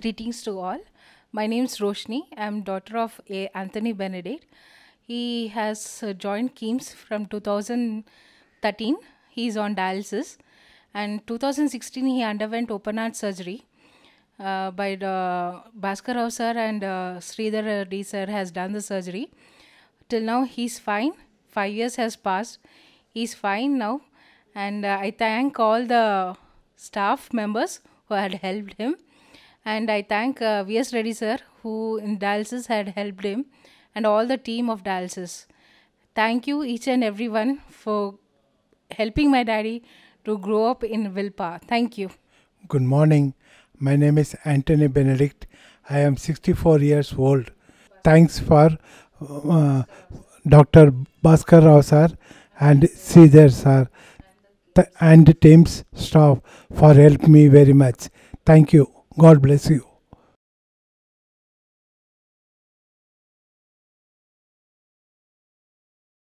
greetings to all. My name is Roshni. I'm daughter of A. Anthony Benedict. He has uh, joined Keams from 2013. He is on dialysis. And 2016, he underwent open heart surgery uh, by the Bhaskar sir and uh, Sridhar D sir has done the surgery. Till now, he's fine. Five years has passed. He's fine now. And uh, I thank all the staff members who had helped him and I thank uh, VS Reddy sir who in dialysis had helped him and all the team of dialysis. Thank you each and everyone for helping my daddy to grow up in Vilpa. Thank you. Good morning. My name is Anthony Benedict. I am 64 years old. Thanks for uh, Dr. Bhaskar Rao sir and Sridhar sir and team's staff for help me very much. Thank you. God bless you.